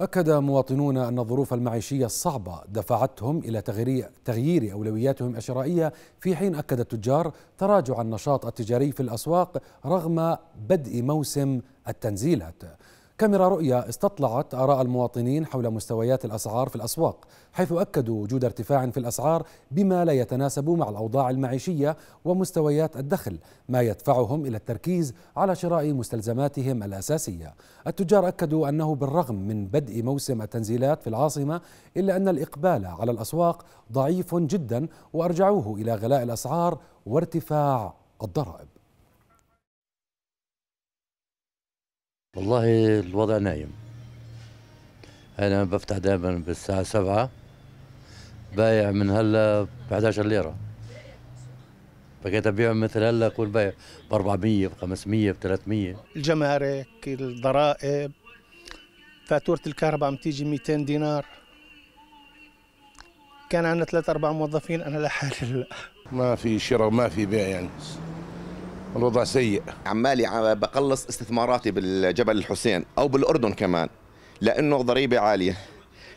أكد مواطنون أن الظروف المعيشية الصعبة دفعتهم إلى تغيير, أولوياتهم الشرائية في حين أكد التجار تراجع النشاط التجاري في الأسواق رغم بدء موسم التنزيلات كاميرا رؤية استطلعت آراء المواطنين حول مستويات الأسعار في الأسواق حيث أكدوا وجود ارتفاع في الأسعار بما لا يتناسب مع الأوضاع المعيشية ومستويات الدخل ما يدفعهم إلى التركيز على شراء مستلزماتهم الأساسية التجار أكدوا أنه بالرغم من بدء موسم التنزيلات في العاصمة إلا أن الإقبال على الأسواق ضعيف جدا وأرجعوه إلى غلاء الأسعار وارتفاع الضرائب والله الوضع نايم أنا بفتح دائما بالساعة 7 بايع من هلا ب 11 ليرة بقيت أبيع مثل هلا اقول بايع ب 400 ب 500 ب 300 الجمارك الضرائب فاتورة الكهرباء عم تيجي 200 دينار كان عندنا ثلاث أربع موظفين أنا لحالي هلا ما في شراء ما في بيع يعني الوضع سيء عمالي بقلص استثماراتي بالجبل الحسين او بالاردن كمان لانه ضريبه عاليه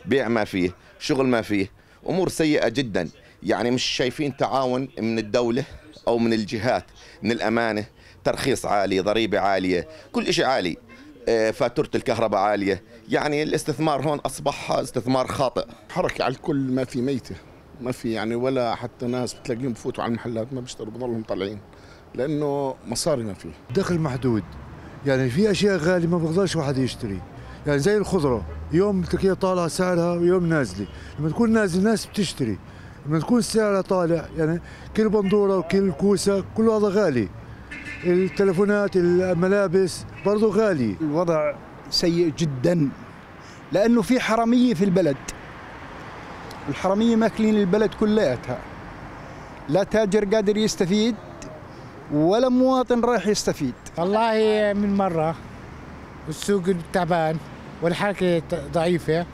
بيع ما فيه شغل ما فيه امور سيئه جدا يعني مش شايفين تعاون من الدوله او من الجهات من الامانه ترخيص عالي ضريبه عاليه كل شيء عالي آه، فاتوره الكهرباء عاليه يعني الاستثمار هون اصبح استثمار خاطئ حركه على الكل ما في ميته ما في يعني ولا حتى ناس بتلاقيهم بفوتوا على المحلات ما بيشتروا بضلهم طالعين لانه مصاري ما فيه دخل محدود يعني في اشياء غاليه ما بقدرش واحد يشتري يعني زي الخضره يوم تكيه طالعه سعرها ويوم نازله لما تكون نازله الناس بتشتري لما تكون سعرها طالع يعني كل بندوره وكل كوسه كل هذا غالي التلفونات الملابس برضه غالي الوضع سيء جدا لانه في حراميه في البلد الحراميه ماكلين البلد كلياتها لا تاجر قادر يستفيد ولا مواطن رايح يستفيد والله من مرة السوق تعبان والحركة ضعيفة